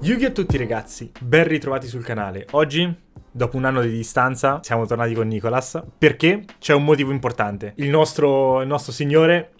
Yugi a tutti ragazzi, ben ritrovati sul canale. Oggi, dopo un anno di distanza, siamo tornati con Nicolas perché c'è un motivo importante. Il nostro, il nostro signore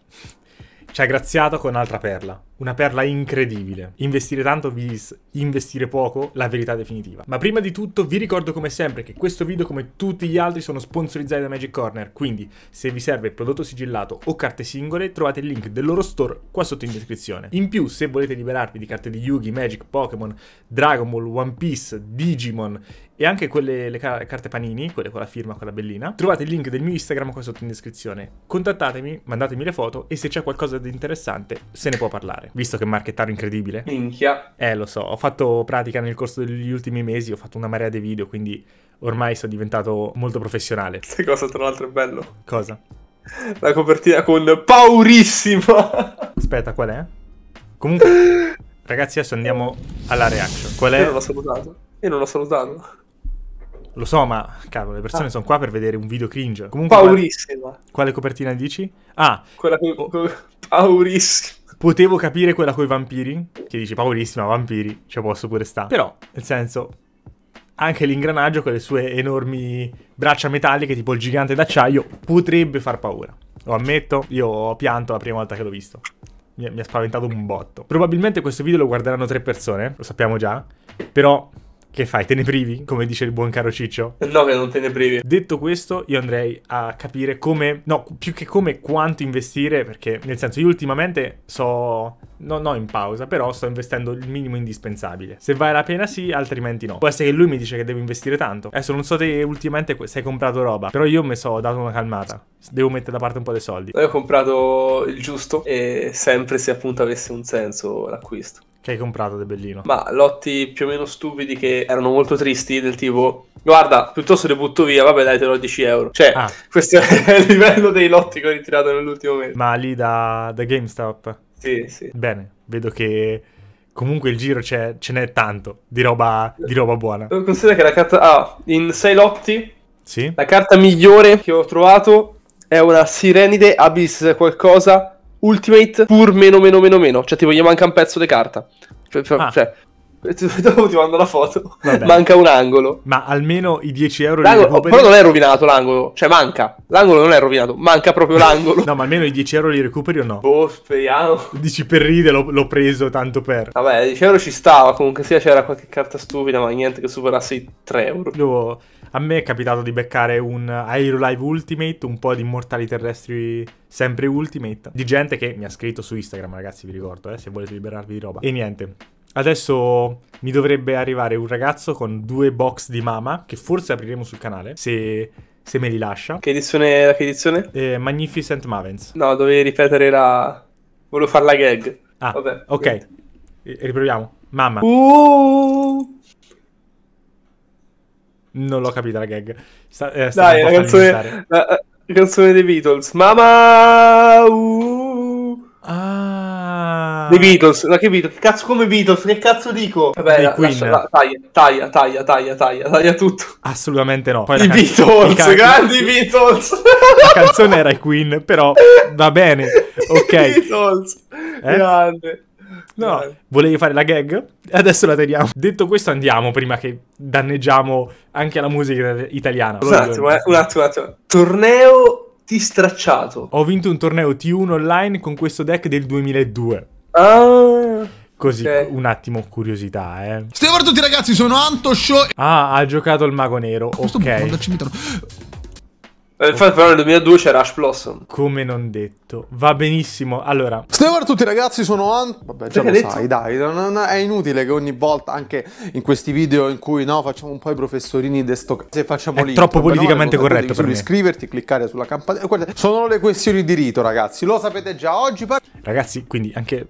ci ha graziato con un'altra perla. Una perla incredibile. Investire tanto vis investire poco, la verità definitiva. Ma prima di tutto vi ricordo come sempre che questo video come tutti gli altri sono sponsorizzati da Magic Corner, quindi se vi serve prodotto sigillato o carte singole trovate il link del loro store qua sotto in descrizione. In più se volete liberarvi di carte di Yugi, Magic, Pokémon, Dragon Ball, One Piece, Digimon e anche quelle le ca carte panini, quelle con la firma, quella bellina, trovate il link del mio Instagram qua sotto in descrizione. Contattatemi, mandatemi le foto e se c'è qualcosa di interessante se ne può parlare fare, visto che marchettaro è incredibile. Minchia. Eh, lo so, ho fatto pratica nel corso degli ultimi mesi, ho fatto una marea di video, quindi ormai sono diventato molto professionale. Questa cosa tra l'altro è bello. Cosa? La copertina con paurissima. Aspetta, qual è? Comunque, ragazzi, adesso andiamo alla reaction. Qual è? Io non l'ho salutato. Io non l'ho salutato. Lo so, ma cavolo, le persone ah. sono qua per vedere un video cringe. Comunque, Paurissima. Quale, quale copertina dici? Ah, quella con, oh. con... Paurissima. Potevo capire quella coi vampiri, che dici, paurissima, vampiri, cioè posso pure stare. Però, nel senso, anche l'ingranaggio con le sue enormi braccia metalliche, tipo il gigante d'acciaio, potrebbe far paura. Lo ammetto, io ho pianto la prima volta che l'ho visto. mi ha spaventato un botto. Probabilmente questo video lo guarderanno tre persone, lo sappiamo già, però che fai? Te ne privi? Come dice il buon caro Ciccio? No, che non te ne privi. Detto questo, io andrei a capire come, no, più che come quanto investire, perché nel senso io ultimamente so, no, no in pausa, però sto investendo il minimo indispensabile. Se vale la pena sì, altrimenti no. Può essere che lui mi dice che devo investire tanto. Adesso non so te ultimamente sei comprato roba, però io mi sono dato una calmata. Devo mettere da parte un po' dei soldi. Io ho comprato il giusto e sempre se appunto avesse un senso l'acquisto. Che hai comprato, De Bellino? Ma lotti più o meno stupidi che erano molto tristi, del tipo guarda, piuttosto le butto via, vabbè dai, te lo 10 euro. Cioè, ah. questo è il livello dei lotti che ho ritirato nell'ultimo mese. Ma lì da, da GameStop? Sì, sì. Bene, vedo che comunque il giro c'è, ce n'è tanto di roba, di roba buona. Considera che la carta... Ah, in 6 lotti... Sì. La carta migliore che ho trovato è una Sirenide Abyss qualcosa Ultimate pur meno meno meno meno. Cioè tipo gli manca un pezzo di carta. Cioè, ah. cioè Dopo ti mando la foto. Vabbè. Manca un angolo. Ma almeno i 10 euro l'angolo, li recuperi. Però non è rovinato l'angolo. Cioè, manca. L'angolo non è rovinato, manca proprio l'angolo. no, ma almeno i 10 euro li recuperi o no? Boh, speriamo. Dici per ride, l'ho, l'ho, preso tanto per. Vabbè, 10 euro ci stava. Comunque sia, c'era qualche carta stupida, ma niente che superasse i 3 euro. Io, a me è capitato di beccare un Aerolive Ultimate, un po' di Immortali Terrestri sempre Ultimate. Di gente che mi ha scritto su Instagram, ragazzi, vi ricordo, eh, se volete liberarvi di roba. E niente. Adesso mi dovrebbe arrivare un ragazzo con due box di mama, che forse apriremo sul canale, se, se me li lascia. Che edizione è la Che edizione? Eh, Magnificent Mavens. No, dovevi ripetere la... Volevo fare la gag. Ah, Vabbè, ok. Niente. Eh, riproviamo. Mamma. Uh! Non l'ho capita la gag. Sta, eh, sta Dai, la canzone, la, la canzone dei Beatles. Mamma! Uh! Ah. Ah. Dei Beatles, la che Beatles? Che cazzo come Beatles? Che cazzo dico? Vabbè, la, lascia, la, taglia, taglia, taglia, taglia, taglia, taglia tutto. Assolutamente no. Poi I Beatles, can... grandi Beatles. La canzone era i Queen, però va bene. Ok. I Beatles, eh? grande. No, volevi fare la gag? Adesso la teniamo. Detto questo, andiamo prima che danneggiamo anche la musica italiana. Un attimo, eh, un attimo, un attimo. Torneo T-stracciato. Ho vinto un torneo T1 online con questo deck del 2002. Ah. Così, okay. un attimo curiosità, eh. Stiamo a tutti ragazzi, sono Antosho. Ah, ha giocato il mago nero, ok. Eh, infatti, però nel 2002 c'era Ash Blossom. Come non detto, va benissimo. Allora, Stiamo a tutti, ragazzi. Sono Ant. Vabbè, già Perché lo sai, dai. Non, non, è inutile che ogni volta, anche in questi video in cui no, facciamo un po' i professorini di sto cazzo. Se facciamo lì. Troppo politicamente no, corretto. Per iscriverti, cliccare sulla campanella. Guarda, sono le questioni di rito, ragazzi. Lo sapete già oggi. Par- ragazzi, quindi anche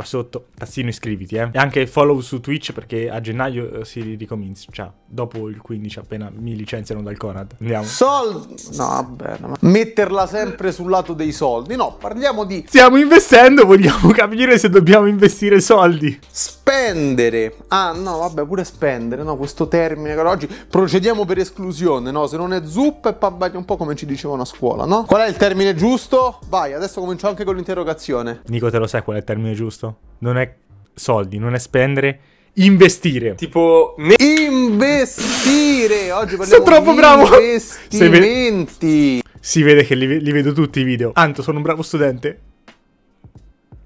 qua sotto, tassino iscriviti, eh. E anche follow su Twitch perché a gennaio eh, si ricomincia, cioè, dopo il 15 appena mi licenziano dal Conad. Andiamo. Soldi! No, vabbè, no. metterla sempre sul lato dei soldi. No, parliamo di... Stiamo investendo, vogliamo capire se dobbiamo investire soldi. Spendere. Ah, no, vabbè, pure spendere, no, questo termine che oggi procediamo per esclusione, no? Se non è zuppa e pabbaglia, un po' come ci dicevano a scuola, no? Qual è il termine giusto? Vai, adesso comincio anche con l'interrogazione. Nico, te lo sai qual è il termine giusto? Non è soldi, non è spendere, investire. Tipo investire. Oggi parliamo Sono troppo bravo. Investimenti. Si vede che li, li vedo tutti i video. Anto, sono un bravo studente.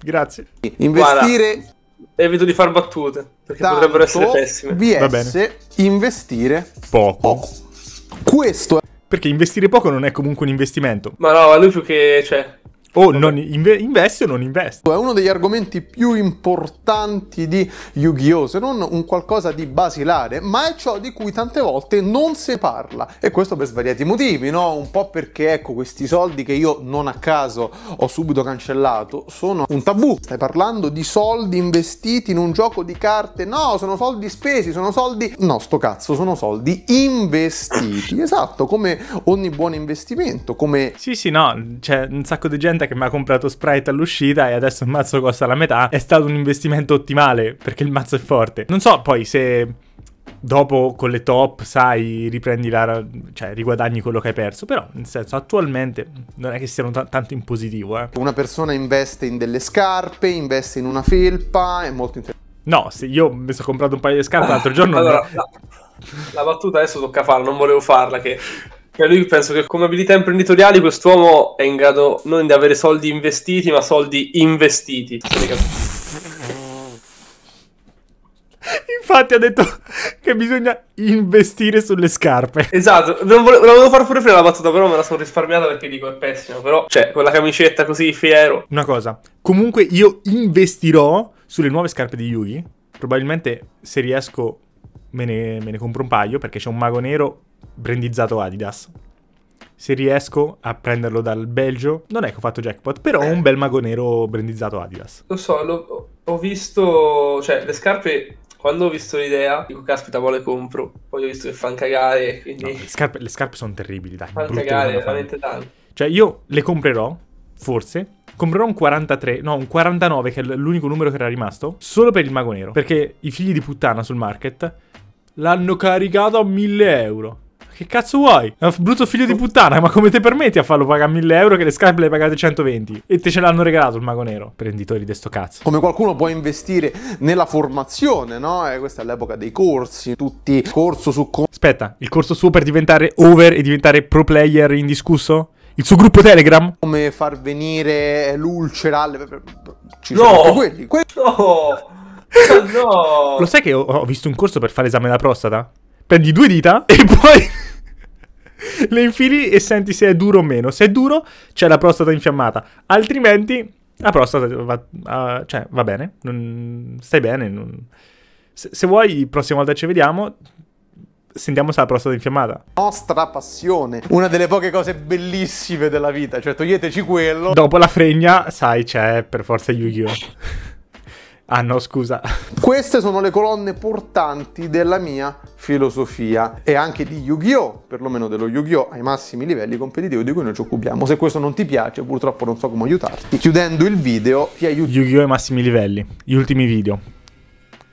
Grazie. Investire Guarda evito di far battute perché Tanto potrebbero essere pessime. Va bene. investire poco. poco. Questo è perché investire poco non è comunque un investimento. Ma no, ma lui più che cioè o non inve- investi o non investe. È uno degli argomenti più importanti di Yu-Gi-Oh! se non un qualcosa di basilare, ma è ciò di cui tante volte non si parla. E questo per svariati motivi, no? Un po' perché ecco questi soldi che io non a caso ho subito cancellato sono un tabù. Stai parlando di soldi investiti in un gioco di carte? No, sono soldi spesi, sono soldi. No, sto cazzo, sono soldi investiti. Esatto, come ogni buon investimento, come. Sì, sì, no, c'è un sacco di gente cliente che mi ha comprato Sprite all'uscita e adesso il mazzo costa la metà, è stato un investimento ottimale perché il mazzo è forte. Non so poi se dopo con le top, sai, riprendi la, cioè riguadagni quello che hai perso, però nel senso attualmente non è che siano tanto in positivo. Eh. Una persona investe in delle scarpe, investe in una felpa, è molto interessante. No, se io mi sono comprato un paio di scarpe l'altro giorno... allora, no. la, la battuta adesso tocca farla, non volevo farla che cioè lui penso che come abilità imprenditoriali quest'uomo è in grado non di avere soldi investiti, ma soldi investiti. Infatti ha detto che bisogna investire sulle scarpe. Esatto, non volevo, volevo fare pure prima la battuta, però me la sono risparmiata perché dico è pessima, però cioè quella camicetta così fiero. Una cosa, comunque io investirò sulle nuove scarpe di Yugi. Probabilmente se riesco me ne, me ne compro un paio perché c'è un mago nero brandizzato Adidas. Se riesco a prenderlo dal Belgio, non è che ho fatto jackpot, però ho eh. un bel mago nero brandizzato Adidas. Lo so, lo, ho visto, cioè le scarpe quando ho visto l'idea, dico caspita, mo le compro. Poi ho visto che fanno cagare, quindi... no, le, scarpe, le, scarpe, sono terribili, dai. Fanno cagare, veramente tanto. Cioè, io le comprerò, forse. Comprerò un 43, no, un 49, che è l'unico numero che era rimasto, solo per il mago nero. Perché i figli di puttana sul market l'hanno caricato a 1000 euro. Che cazzo vuoi? È un brutto figlio di puttana, ma come te permetti a farlo pagare 1000 euro che le scarpe le pagate 120? E te ce l'hanno regalato il mago nero, prenditori di sto cazzo. Come qualcuno può investire nella formazione, no? Eh, questa è l'epoca dei corsi, tutti corso su... Co Aspetta, il corso suo per diventare over e diventare pro player indiscusso? Il suo gruppo Telegram? Come far venire l'ulcera alle... Eh, ci no! sono quelli. Que- no! No! Lo sai che ho, ho visto un corso per fare l'esame della prostata? Prendi due dita e poi... le infili e senti se è duro o meno. Se è duro, c'è la prostata infiammata, altrimenti la prostata va, uh, cioè, va bene, non, stai bene. Non... Se, se vuoi, prossima volta ci vediamo, sentiamo se la prostata infiammata. Nostra passione, una delle poche cose bellissime della vita, cioè toglieteci quello. Dopo la fregna, sai, c'è per forza Yu-Gi-Oh! Ah no, scusa. Queste sono le colonne portanti della mia filosofia e anche di Yu-Gi-Oh, perlomeno dello Yu-Gi-Oh ai massimi livelli competitivi di cui noi ci occupiamo. Se questo non ti piace, purtroppo non so come aiutarti. Chiudendo il video, ti aiuto. Yu-Gi-Oh ai massimi livelli, gli ultimi video.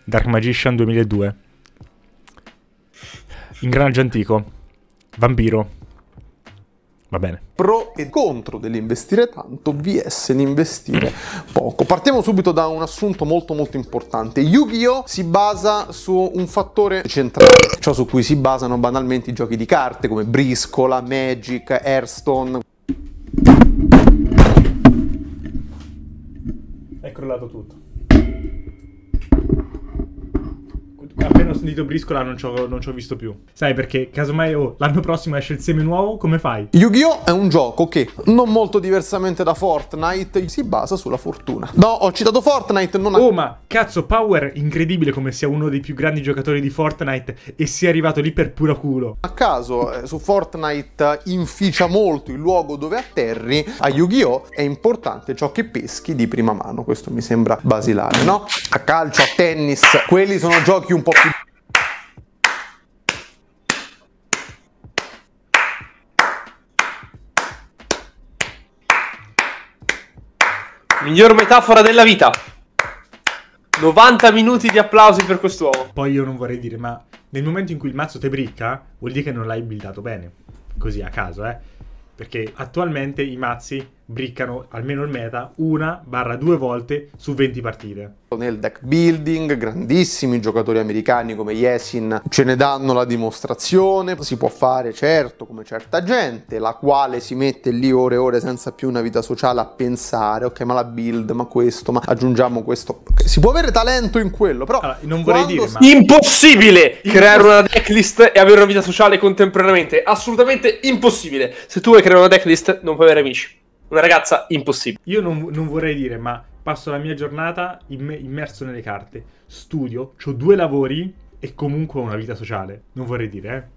Dark Magician 2002. Ingranaggio antico. Vampiro. Va bene. Pro e contro dell'investire tanto, vs l'investire poco. Partiamo subito da un assunto molto molto importante. Yu-Gi-Oh! si basa su un fattore centrale, ciò su cui si basano banalmente i giochi di carte come Briscola, Magic, Hearthstone. È crollato tutto. appena ho sentito briscola non ci ho visto più. Sai perché, casomai, oh, l'anno prossimo esce il seme nuovo, come fai? Yu-Gi-Oh! è un gioco che, non molto diversamente da Fortnite, si basa sulla fortuna. No, ho citato Fortnite, non... Oh, ma cazzo, Power, incredibile come sia uno dei più grandi giocatori di Fortnite e sia arrivato lì per puro culo. A caso, eh, su Fortnite eh, inficia molto il luogo dove atterri, a Yu-Gi-Oh! è importante ciò che peschi di prima mano, questo mi sembra basilare, no? A calcio, a tennis, quelli sono giochi un un po' più... Miglior metafora della vita. 90 minuti di applausi per quest'uomo. Poi io non vorrei dire, ma nel momento in cui il mazzo te bricca, vuol dire che non l'hai buildato bene. Così a caso, eh. Perché attualmente i mazzi briccano almeno il meta una barra due volte su 20 partite. Nel deck building grandissimi giocatori americani come Yesin ce ne danno la dimostrazione, si può fare certo come certa gente la quale si mette lì ore e ore senza più una vita sociale a pensare ok ma la build, ma questo, ma aggiungiamo questo, si può avere talento in quello però allora, non vorrei dire si... ma... impossibile creare una decklist e avere una vita sociale contemporaneamente, assolutamente impossibile, se tu vuoi creare una decklist non puoi avere amici. Una ragazza impossibile. Io non, non vorrei dire, ma passo la mia giornata imm- immerso nelle carte. Studio, ho due lavori e comunque ho una vita sociale. Non vorrei dire,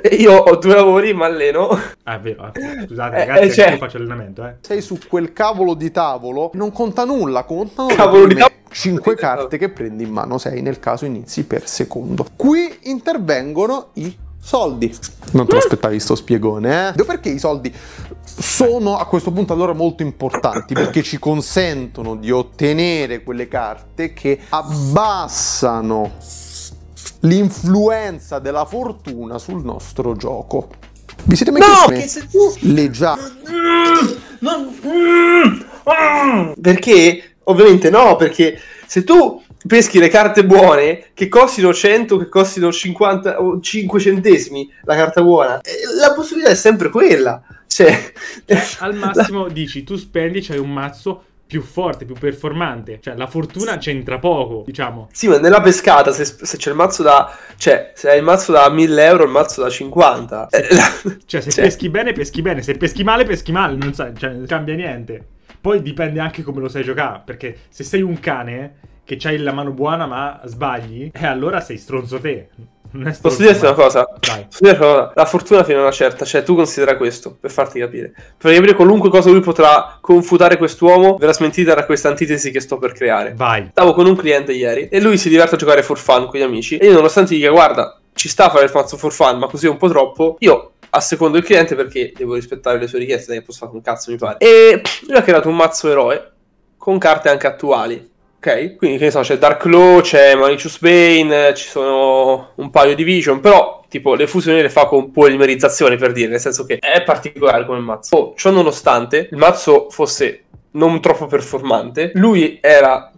eh. Io ho due lavori, ma alleno. Ah, è vero, ah, scusate, eh, ragazzi, eh, cioè... io faccio allenamento, eh. Sei su quel cavolo di tavolo, non conta nulla, contano cavolo di tavolo. 5 carte che prendi in mano, sei nel caso inizi per secondo. Qui intervengono i soldi. Non te lo mm. aspettavi sto spiegone, eh? Perché i soldi sono a questo punto allora molto importanti perché ci consentono di ottenere quelle carte che abbassano l'influenza della fortuna sul nostro gioco. Vi siete mai no, che se tu... le Perché? Ovviamente no, perché se tu peschi le carte buone che costino 100, che costino 50 o 5 centesimi la carta buona. La possibilità è sempre quella. Cioè, al massimo la... dici tu spendi, c'hai un mazzo più forte, più performante. Cioè, la fortuna c'entra poco, diciamo. Sì, ma nella pescata, se, se c'è il mazzo da... Cioè, se hai il mazzo da 1000 euro, il mazzo da 50. Se, eh, la... Cioè, se cioè... peschi bene, peschi bene. Se peschi male, peschi male. Non sai, cioè, cambia niente. Poi dipende anche come lo sai giocare, perché se sei un cane che c'hai la mano buona ma sbagli, e allora sei stronzo te. Posso dirti una cosa? Dai. La fortuna fino a una certa, cioè tu considera questo, per farti capire. Per capire qualunque cosa lui potrà confutare quest'uomo, verrà smentita da questa antitesi che sto per creare. Vai. Stavo con un cliente ieri e lui si diverte a giocare for fun con gli amici e io nonostante gli dica guarda, ci sta a fare il mazzo for fun, ma così è un po' troppo, io a secondo il cliente perché devo rispettare le sue richieste, non posso fare un cazzo mi pare. E lui ha creato un mazzo eroe con carte anche attuali Ok, quindi che ne so, c'è Dark Law, c'è Malicious Bane, ci sono un paio di Vision, però tipo le fusioni le fa con polimerizzazione per dire, nel senso che è particolare come mazzo. Oh, ciò nonostante, il mazzo fosse non troppo performante, lui era,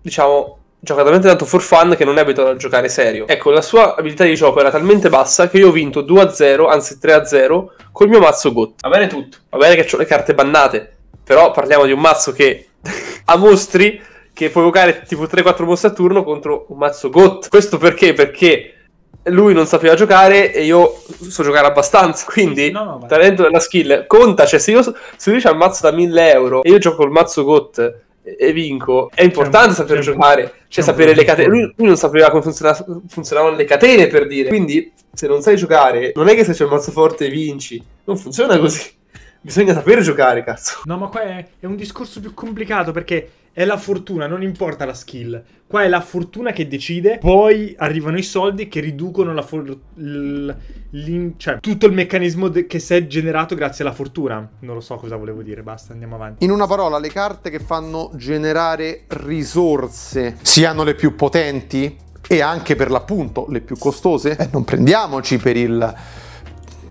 diciamo, gioca talmente tanto for fun che non è abituato a giocare serio. Ecco, la sua abilità di gioco era talmente bassa che io ho vinto 2-0, anzi 3-0, col mio mazzo GOT. Va bene tutto, va bene che ho le carte bannate, però parliamo di un mazzo che a mostri che può evocare tipo 3-4 mosse a turno contro un mazzo GOT. Questo perché? Perché lui non sapeva giocare e io so giocare abbastanza. Quindi, no, no, vale. talento della skill conta. Cioè, se io so, se lui c'ha un mazzo da 1000 euro e io gioco il mazzo GOT e vinco, è importante saper giocare, cioè sapere le catene. Lui, lui non sapeva come funziona, funzionavano le catene per dire. Quindi, se non sai giocare, non è che se c'è il mazzo forte vinci. Non funziona così. Bisogna sapere giocare, cazzo. No, ma qua è, è un discorso più complicato perché è la fortuna, non importa la skill. Qua è la fortuna che decide, poi arrivano i soldi che riducono la for- l- l- cioè tutto il meccanismo de- che si è generato grazie alla fortuna. Non lo so cosa volevo dire, basta, andiamo avanti. In una parola, le carte che fanno generare risorse siano le più potenti e anche per l'appunto le più costose? Eh, non prendiamoci per il...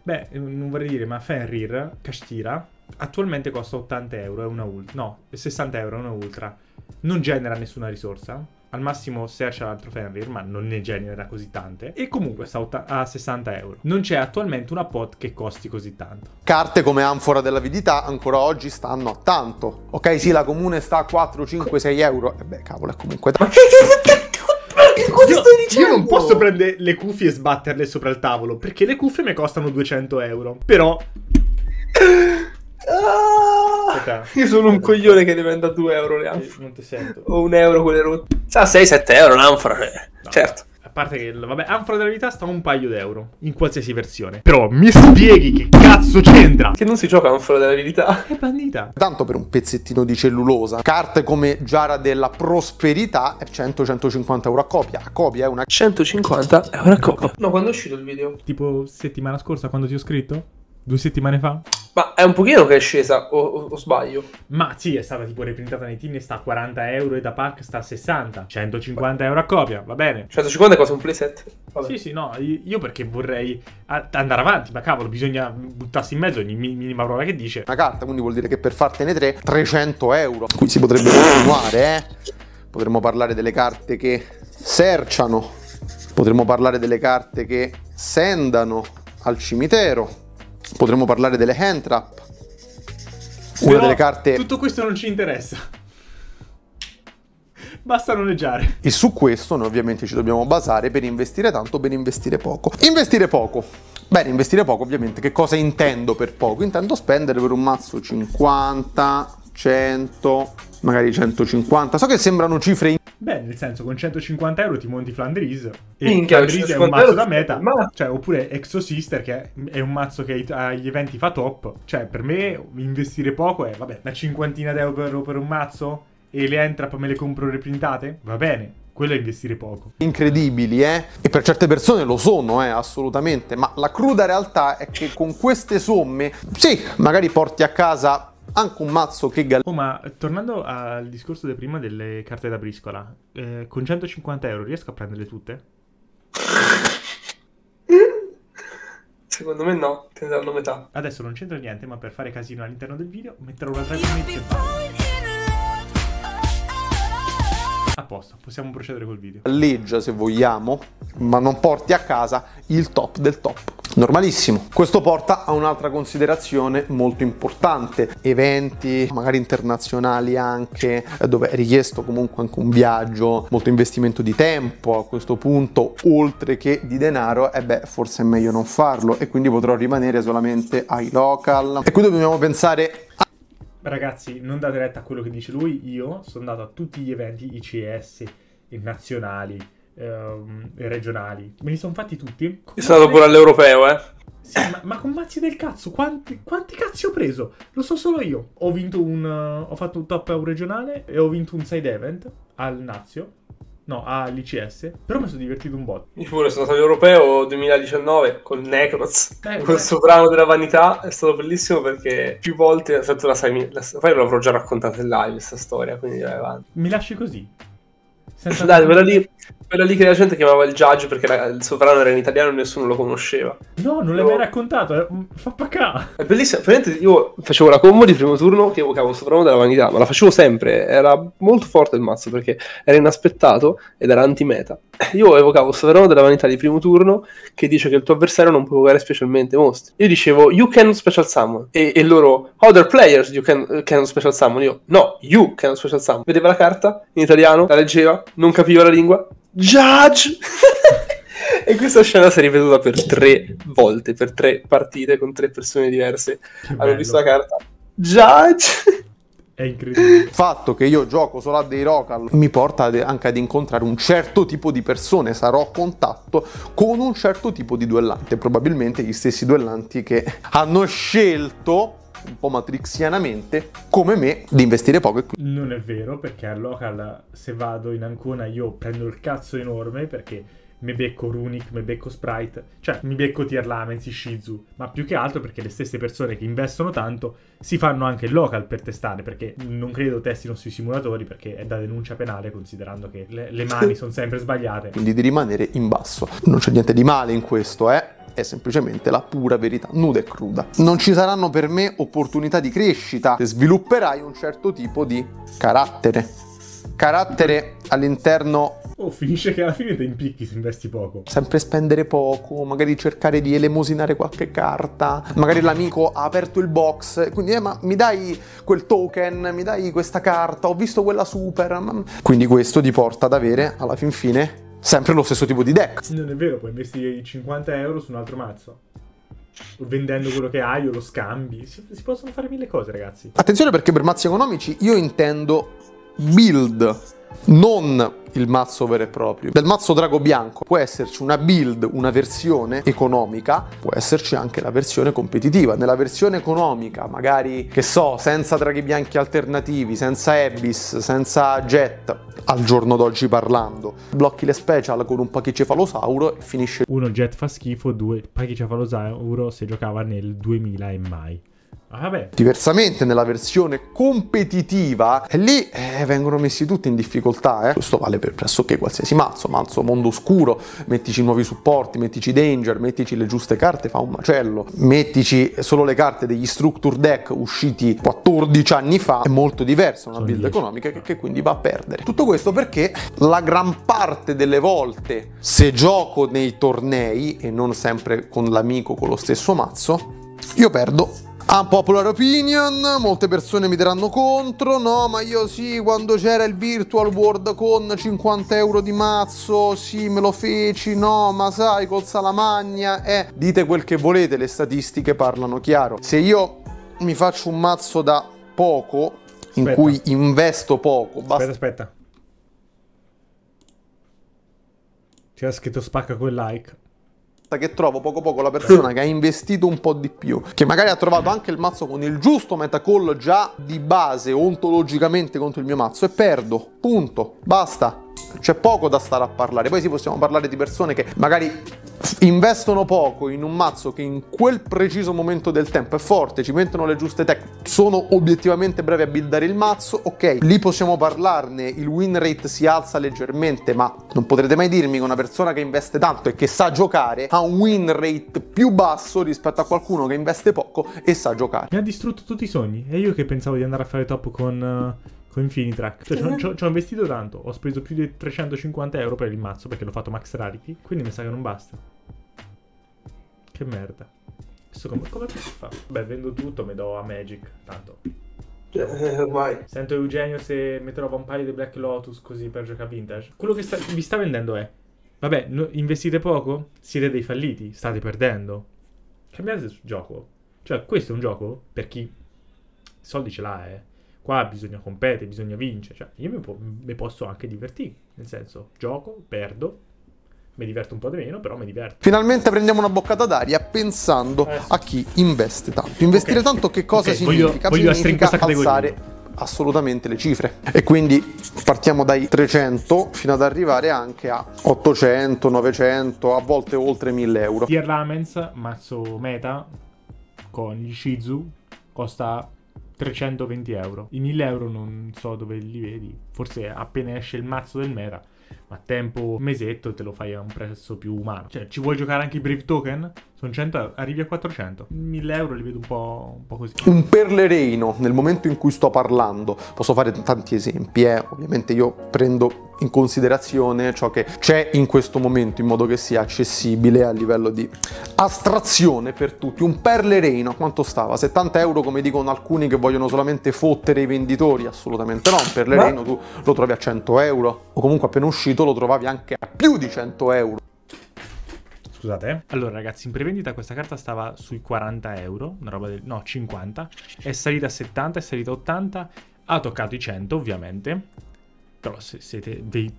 Beh, non vorrei dire, ma Fenrir, Castira, attualmente costa 80 euro, è una ultra, no, 60 euro, è una ultra. Non genera nessuna risorsa, al massimo Search l'altro Fenrir, ma non ne genera così tante. E comunque sta a 60 euro. Non c'è attualmente una pot che costi così tanto. Carte come Anfora dell'Avidità ancora oggi stanno a tanto. Ok, sì, la comune sta a 4, 5, 6 euro. E eh beh, cavolo, è comunque Ma che cosa io, stai dicendo? Io non posso prendere le cuffie e sbatterle sopra il tavolo, perché le cuffie mi costano 200 euro. Però... Ah, io sono un coglione che ne a 2 euro le anfore. Non ti sento. O un euro quelle rotte. Sa, 6-7 euro l'anfora. Eh, no, certo. A parte che, vabbè, Anfora della Verità sta un paio d'euro in qualsiasi versione. Però mi spieghi che cazzo c'entra? Che non si gioca Anfora della Verità. È bandita. Tanto per un pezzettino di cellulosa, carte come Giara della Prosperità è eh, 100-150 euro a copia. A copia è una 150 euro a copia. No, quando è uscito il video? Tipo settimana scorsa quando ti ho scritto? due settimane fa. Ma è un pochino che è scesa, o, o, o, sbaglio? Ma sì, è stata tipo reprintata nei team, e sta a 40 euro e da pack sta a 60. 150 euro a copia, va bene. 150 è quasi un playset. Vabbè. Sì, sì, no, io perché vorrei andare avanti, ma cavolo, bisogna buttarsi in mezzo ogni minima prova che dice. Una carta, quindi vuol dire che per fartene tre, 300 euro. Qui si potrebbe continuare, eh. Potremmo parlare delle carte che serciano. Potremmo parlare delle carte che sendano al cimitero Potremmo parlare delle hand trap. Una Però delle carte. Tutto questo non ci interessa. Basta noleggiare. E su questo noi ovviamente ci dobbiamo basare per investire tanto o per investire poco. Investire poco. Bene, investire poco ovviamente. Che cosa intendo per poco? Intendo spendere per un mazzo 50, 100, magari 150. So che sembrano cifre Beh, nel senso, con 150 euro ti monti Flandris. E Minchia, Flandris è un mazzo da meta. Ma... Cioè, oppure Exosister, che è un mazzo che agli eventi fa top. Cioè, per me investire poco è, vabbè, una cinquantina d'euro per un mazzo? E le entrap me le compro reprintate? Va bene, quello è investire poco. Incredibili, eh? E per certe persone lo sono, eh, assolutamente, ma la cruda realtà è che con queste somme, sì, magari porti a casa anche un mazzo che gal... Oh, ma tornando al discorso di prima delle carte da briscola, eh, con 150 euro riesco a prenderle tutte? Secondo me no, te ne danno metà. Adesso non c'entra niente, ma per fare casino all'interno del video metterò un'altra connessione. posto, possiamo procedere col video. Leggia se vogliamo, ma non porti a casa il top del top. Normalissimo. Questo porta a un'altra considerazione molto importante. Eventi, magari internazionali anche, dove è richiesto comunque anche un viaggio, molto investimento di tempo a questo punto, oltre che di denaro, e eh beh, forse è meglio non farlo e quindi potrò rimanere solamente ai local. E qui dobbiamo pensare a ragazzi, non date retta a quello che dice lui. Io sono andato a tutti gli eventi ICS, nazionali, ehm, regionali. Me li sono fatti tutti. È stato pure all'europeo, eh? Sì, ma, ma, con mazzi del cazzo, quanti, quanti cazzi ho preso? Lo so solo io. Ho vinto un. Uh, ho fatto un top regionale e ho vinto un side event al Nazio No, all'ICS. Però mi sono divertito un botto. Io pure sono stato all'Europeo 2019 con Necroz, eh, con il soprano della vanità. È stato bellissimo perché più volte... Tanto la sai, la, poi l'avrò già raccontata in live questa storia, quindi vai avanti. Mi lasci così. Senza... Dai, quella lì, quella lì che la gente chiamava il Giaggio perché la, il sovrano era in italiano e nessuno lo conosceva. No, non l'hai no. raccontato, eh. fa pacà. È bellissimo, praticamente io facevo la combo di primo turno che evocavo il sovrano della vanità, ma la facevo sempre, era molto forte il mazzo perché era inaspettato ed era anti-meta io evocavo questo fenomeno della vanità di primo turno che dice che il tuo avversario non può evocare specialmente mostri. Io dicevo, you can special summon. E, e loro, other players you can, can special summon. Io, no, you can special summon. Vedeva la carta in italiano, la leggeva, non capiva la lingua. Judge! e questa scena si è ripetuta per tre volte, per tre partite con tre persone diverse. Hanno visto la carta. Judge! È incredibile. Il fatto che io gioco solo a dei local mi porta anche ad incontrare un certo tipo di persone, sarò a contatto con un certo tipo di duellante, probabilmente gli stessi duellanti che hanno scelto un po' matrixianamente, come me, di investire poco. Non è vero, perché al local se vado in Ancona io prendo il cazzo enorme perché mi becco Runic, mi becco Sprite, cioè mi becco Tier Lamens, Shizu, ma più che altro perché le stesse persone che investono tanto si fanno anche il local per testare, perché non credo testino sui simulatori perché è da denuncia penale considerando che le, le mani sono sempre sbagliate. Quindi di rimanere in basso. Non c'è niente di male in questo, eh? è semplicemente la pura verità, nuda e cruda. Non ci saranno per me opportunità di crescita, se svilupperai un certo tipo di carattere. Carattere all'interno o finisce che alla fine ti impicchi se investi poco. Sempre spendere poco, magari cercare di elemosinare qualche carta, magari l'amico ha aperto il box, quindi eh, ma mi dai quel token, mi dai questa carta, ho visto quella super. Ma... Quindi questo ti porta ad avere alla fin fine sempre lo stesso tipo di deck. Non è vero, puoi investire 50 euro su un altro mazzo vendendo quello che hai o lo scambi. Si, si, possono fare mille cose, ragazzi. Attenzione perché per mazzi economici io intendo build non il mazzo vero e proprio. Del mazzo drago bianco può esserci una build, una versione economica, può esserci anche la versione competitiva. Nella versione economica, magari, che so, senza draghi bianchi alternativi, senza Abyss, senza Jet, al giorno d'oggi parlando, blocchi le special con un pachicefalosauro e finisce. Uno Jet fa schifo, due pachicefalosauro se giocava nel 2000 e mai. Ah, Diversamente nella versione competitiva, eh, lì eh, vengono messi tutti in difficoltà. Eh. Questo vale per pressoché qualsiasi mazzo, mazzo mondo oscuro, mettici nuovi supporti, mettici danger, mettici le giuste carte, fa un macello, mettici solo le carte degli structure deck usciti 14 anni fa, è molto diversa una build economica che, che quindi va a perdere. Tutto questo perché la gran parte delle volte, se gioco nei tornei e non sempre con l'amico con lo stesso mazzo, io perdo un ah, popular opinion, molte persone mi daranno contro, no ma io sì, quando c'era il Virtual World con 50 euro di mazzo, sì me lo feci, no ma sai col Salamagna, eh. Dite quel che volete, le statistiche parlano chiaro. Se io mi faccio un mazzo da poco, in cui investo poco, basta... Aspetta, aspetta. C'era scritto spacca quel like che trovo poco poco la persona che ha investito un po' di più, che magari ha trovato anche il mazzo con il giusto metacall già di base ontologicamente contro il mio mazzo e perdo. Punto. Basta c'è poco da stare a parlare. Poi sì, possiamo parlare di persone che magari investono poco in un mazzo che in quel preciso momento del tempo è forte, ci mettono le giuste tech, sono obiettivamente bravi a buildare il mazzo, ok, lì possiamo parlarne, il win rate si alza leggermente, ma non potrete mai dirmi che una persona che investe tanto e che sa giocare ha un win rate più basso rispetto a qualcuno che investe poco e sa giocare. Mi ha distrutto tutti i sogni e io che pensavo di andare a fare top con... Uh con Infinitrack. Cioè, ci ho, investito tanto. Ho speso più di 350 euro per il mazzo perché l'ho fatto max rarity. Quindi mi sa che non basta. Che merda. Adesso come, come si fa? Beh, vendo tutto, mi do a Magic. Tanto. Cioè, eh, ormai. Sento Eugenio se mi trova un paio di Black Lotus così per giocare vintage. Quello che sta, vi sta vendendo è: vabbè, no, investite poco? Siete dei falliti, state perdendo. Cambiate gioco. Cioè, questo è un gioco per chi soldi ce l'ha, eh qua bisogna competere, bisogna vincere, cioè io mi, po- mi posso anche divertire, nel senso gioco, perdo, mi diverto un po' di meno, però mi diverto. Finalmente prendiamo una boccata d'aria pensando eh. a chi investe tanto. Investire okay. tanto che cosa okay. significa? Voglio, voglio significa alzare assolutamente le cifre e quindi partiamo dai 300 fino ad arrivare anche a 800 900 a volte oltre 1000 euro tier ramens mazzo meta con gli shizu costa 320 euro. I 1000 euro non so dove li vedi, forse appena esce il mazzo del meta, ma a tempo mesetto te lo fai a un prezzo più umano. Cioè, ci vuoi giocare anche i Brave Token? Sono 100, arrivi a 400. 1000 euro li vedo un po', un po', così. Un perlereino nel momento in cui sto parlando. Posso fare tanti esempi, eh? ovviamente io prendo in considerazione ciò che c'è in questo momento in modo che sia accessibile a livello di astrazione per tutti. Un perlereino quanto stava? 70 euro come dicono alcuni che vogliono solamente fottere i venditori? Assolutamente no, un perlereino Ma... tu lo trovi a 100 euro o comunque appena uscito lo trovavi anche a più di 100 euro. Scusate. Eh. Allora, ragazzi, in prevendita questa carta stava sui 40 euro, una roba del... no, 50. È salita a 70, è salita a 80, ha toccato i 100, ovviamente. Però se siete dei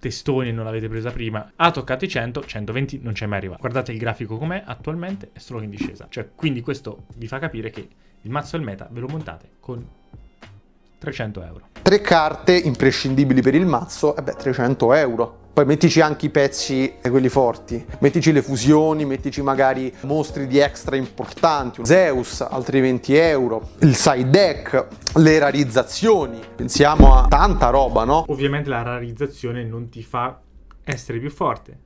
testoni e non l'avete presa prima, ha toccato i 100, 120 non c'è mai arrivato. Guardate il grafico com'è attualmente, è solo in discesa. Cioè, quindi questo vi fa capire che il mazzo del meta ve lo montate con 300 euro. Tre carte imprescindibili per il mazzo, e beh, 300 euro. Poi mettici anche i pezzi, eh, quelli forti, mettici le fusioni, mettici magari mostri di extra importanti, Zeus, altri 20 euro, il side deck, le rarizzazioni, pensiamo a tanta roba, no? Ovviamente la rarizzazione non ti fa essere più forte,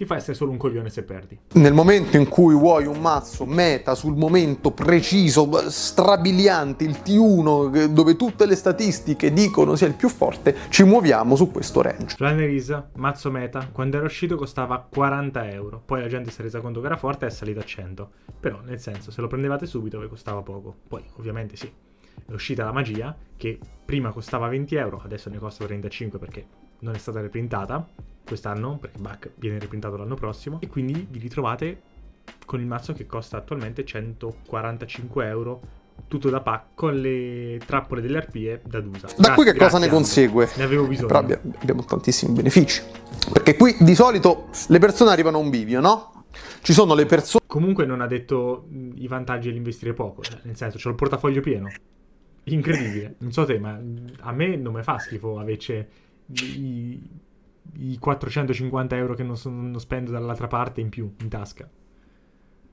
ti fa essere solo un coglione se perdi. Nel momento in cui vuoi un mazzo meta sul momento preciso, strabiliante, il T1, eh, dove tutte le statistiche dicono sia il più forte, ci muoviamo su questo range. Flanerisa, mazzo meta, quando era uscito costava 40 euro, poi la gente si è resa conto che era forte e è salita a 100. Però, nel senso, se lo prendevate subito vi costava poco. Poi, ovviamente sì, è uscita la magia, che prima costava 20 euro, adesso ne costa 35 perché non è stata reprintata quest'anno, perché Buck viene riprintato l'anno prossimo, e quindi vi ritrovate con il mazzo che costa attualmente 145 euro tutto da pack con le trappole delle arpie da Dusa. Da grazie, qui che cosa ne consegue? Ne avevo bisogno. Però abbiamo tantissimi benefici. Perché qui di solito le persone arrivano a un bivio, no? Ci sono le persone. Comunque non ha detto mm, i vantaggi dell'investire poco. Cioè, nel senso, c'ho il portafoglio pieno. Incredibile. Non so te, ma a me non mi fa schifo avere cioè, i i 450 euro che non, sono, non spendo dall'altra parte in più, in tasca.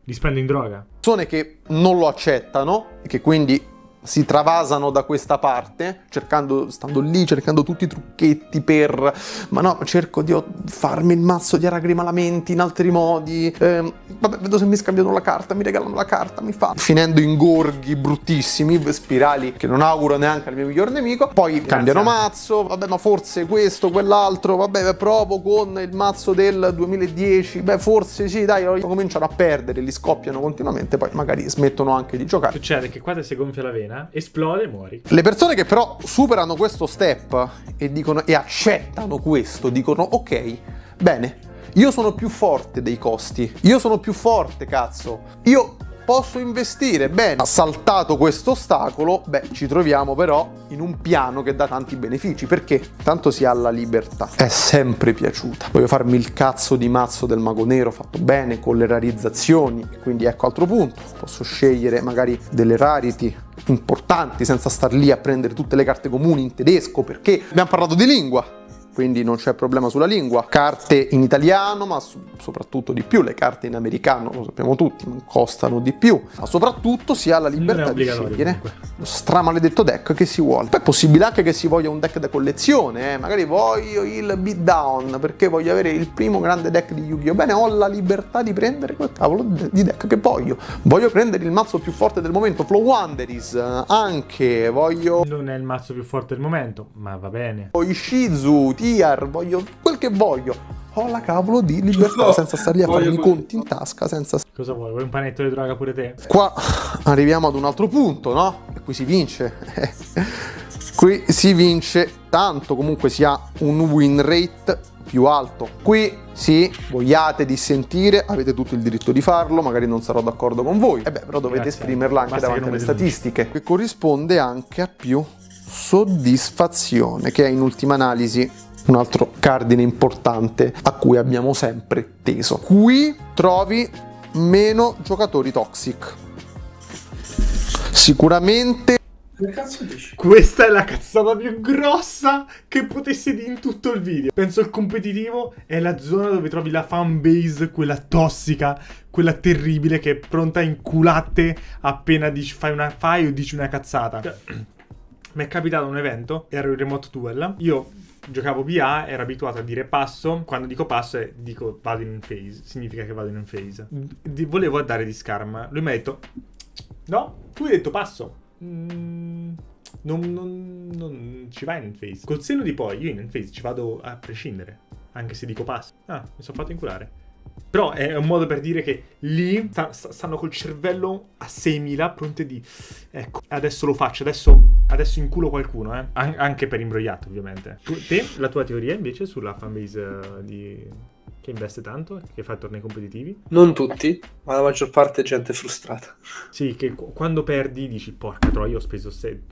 Li spendo in droga. Persone che non lo accettano e che quindi si travasano da questa parte, cercando, stando lì, cercando tutti i trucchetti per, ma no, cerco di farmi il mazzo di aragrimalamenti in altri modi, eh, vabbè, vedo se mi scambiano la carta, mi regalano la carta, mi fa, finendo in gorghi bruttissimi, spirali che non auguro neanche al mio miglior nemico, poi Grazie. cambiano mazzo, vabbè, ma forse questo, quell'altro, vabbè, provo con il mazzo del 2010, beh, forse sì, dai, cominciano a perdere, li scoppiano continuamente, poi magari smettono anche di giocare. Succede che quando si gonfia la vena, banana, esplode e muori. Le persone che però superano questo step e, dicono, e accettano questo, dicono ok, bene, io sono più forte dei costi, io sono più forte, cazzo, io posso investire bene. Saltato questo ostacolo, beh, ci troviamo però in un piano che dà tanti benefici, perché tanto si ha la libertà. È sempre piaciuta. Voglio farmi il cazzo di mazzo del mago nero fatto bene, con le rarizzazioni, quindi ecco altro punto. Posso scegliere magari delle rarity importanti senza star lì a prendere tutte le carte comuni in tedesco, perché abbiamo parlato di lingua quindi non c'è problema sulla lingua. Carte in italiano, ma soprattutto di più, le carte in americano, lo sappiamo tutti, costano di più, ma soprattutto si ha la libertà di scegliere lo stramaledetto deck che si vuole. Poi è possibile anche che si voglia un deck da collezione, eh? magari voglio il beatdown perché voglio avere il primo grande deck di Yu-Gi-Oh! Bene, ho la libertà di prendere quel cavolo di deck che voglio. Voglio prendere il mazzo più forte del momento, Flow Wanderis, anche voglio... Non è il mazzo più forte del momento, ma va bene. Ho Ishizu, VR, voglio quel che voglio. Ho la cavolo di libertà no, senza star lì a farmi i conti in tasca, senza... Cosa vuoi? Vuoi un panetto di droga pure te? Qua arriviamo ad un altro punto, no? E qui si vince. qui si vince tanto, comunque si ha un win rate più alto. Qui sì, vogliate dissentire, avete tutto il diritto di farlo, magari non sarò d'accordo con voi. E eh beh, però dovete Grazie. esprimerla anche Basta davanti alle statistiche, dico. che corrisponde anche a più soddisfazione, che è in ultima analisi un altro cardine importante a cui abbiamo sempre teso. Qui trovi meno giocatori toxic. Sicuramente che cazzo dici? Questa è la cazzata più grossa che potessi dire in tutto il video. Penso il competitivo è la zona dove trovi la fanbase, quella tossica, quella terribile che è pronta a inculate appena dici fai una fai o dici una cazzata. Mi è capitato un evento, ero in remote duel, io giocavo BA ero abituato a dire passo, quando dico passo è dico vado in phase, significa che vado in phase. D- volevo andare di scarma, lui mi ha detto no, tu hai detto passo. Mm, non, non, non, ci vai in phase. Col senno di poi io in phase ci vado a prescindere, anche se dico passo. Ah, mi sono fatto inculare. Però è un modo per dire che lì sta, stanno col cervello a 6.000 pronte di... Ecco, adesso lo faccio, adesso, adesso inculo qualcuno, eh. An- anche per imbrogliato, ovviamente. Tu, te, la tua teoria invece sulla fanbase eh, di che investe tanto, che fa tornei competitivi. Non tutti, ma la maggior parte è gente frustrata. Sì, che quando perdi dici porca troia, ho speso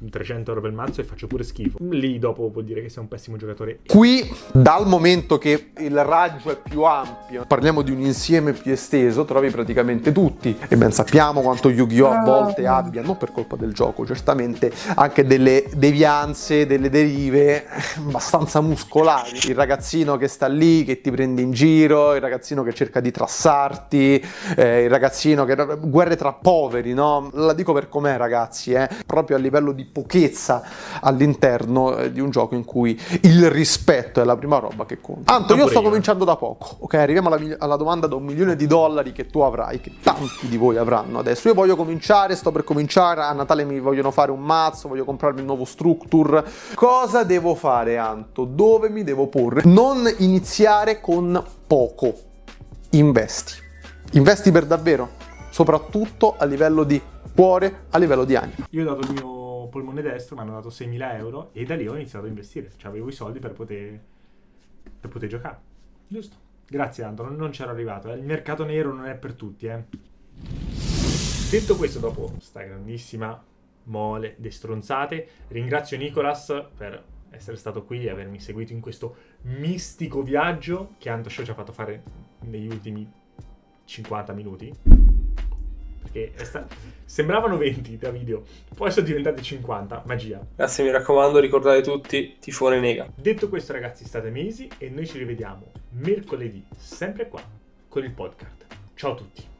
300 euro per mazzo e faccio pure schifo. Lì dopo vuol dire che sei un pessimo giocatore. Qui, dal momento che il raggio è più ampio, parliamo di un insieme più esteso, trovi praticamente tutti. E ben sappiamo quanto Yu-Gi-Oh! a volte abbia, non per colpa del gioco, certamente, anche delle devianze, delle derive eh, abbastanza muscolari. Il ragazzino che sta lì, che ti prende in giro giro, il ragazzino che cerca di trassarti, eh, il ragazzino che... guerre tra poveri, no? La dico per com'è ragazzi, eh? proprio a livello di pochezza all'interno eh, di un gioco in cui il rispetto è la prima roba che conta. Anto, io sto cominciando da poco, ok? Arriviamo alla, alla domanda da un milione di dollari che tu avrai, che tanti di voi avranno adesso. Io voglio cominciare, sto per cominciare, a Natale mi vogliono fare un mazzo, voglio comprarmi un nuovo structure. Cosa devo fare, Anto? Dove mi devo porre? Non iniziare con poco, investi. Investi per davvero, soprattutto a livello di cuore, a livello di anima. Io ho dato il mio polmone destro, mi hanno dato 6.000 euro e da lì ho iniziato a investire, cioè avevo i soldi per poter, per poter giocare. Giusto. Grazie Anton, non c'ero arrivato, eh. il mercato nero non è per tutti. Eh. Detto questo, dopo sta grandissima mole de stronzate, ringrazio Nicolas per essere stato qui e avermi seguito in questo mistico viaggio che Anto Show ci ha fatto fare negli ultimi 50 minuti. Perché sta... sembravano 20 da video, poi sono diventati 50, magia. Grazie, mi raccomando, ricordate tutti, tifone nega. Detto questo ragazzi, state mesi e noi ci rivediamo mercoledì, sempre qua, con il podcast. Ciao a tutti.